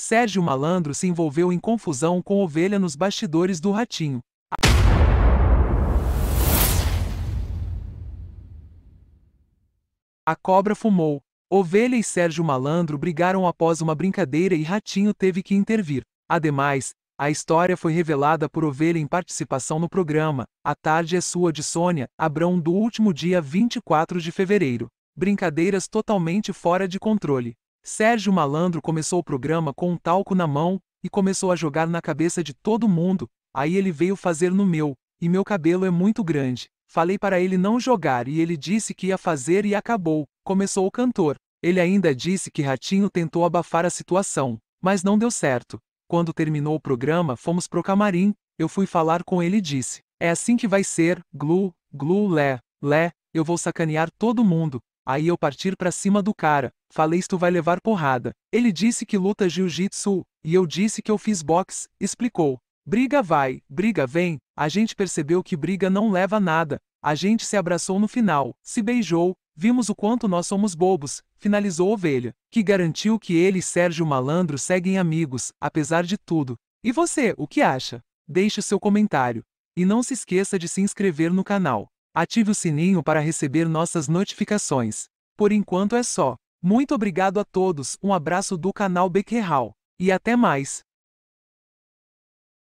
Sérgio Malandro se envolveu em confusão com Ovelha nos bastidores do Ratinho. A cobra fumou. Ovelha e Sérgio Malandro brigaram após uma brincadeira e Ratinho teve que intervir. Ademais, a história foi revelada por Ovelha em participação no programa A Tarde é Sua de Sônia, Abrão do último dia 24 de fevereiro. Brincadeiras totalmente fora de controle. Sérgio Malandro começou o programa com um talco na mão e começou a jogar na cabeça de todo mundo. Aí ele veio fazer no meu, e meu cabelo é muito grande. Falei para ele não jogar e ele disse que ia fazer e acabou. Começou o cantor. Ele ainda disse que Ratinho tentou abafar a situação, mas não deu certo. Quando terminou o programa, fomos pro camarim. Eu fui falar com ele e disse: É assim que vai ser, glu, glu, lé, lé, eu vou sacanear todo mundo. Aí eu partir pra cima do cara, falei tu vai levar porrada. Ele disse que luta jiu-jitsu, e eu disse que eu fiz boxe, explicou. Briga vai, briga vem, a gente percebeu que briga não leva nada. A gente se abraçou no final, se beijou, vimos o quanto nós somos bobos, finalizou Ovelha, que garantiu que ele e Sérgio Malandro seguem amigos, apesar de tudo. E você, o que acha? Deixe seu comentário. E não se esqueça de se inscrever no canal. Ative o sininho para receber nossas notificações. Por enquanto é só. Muito obrigado a todos, um abraço do canal Bequerral. E até mais!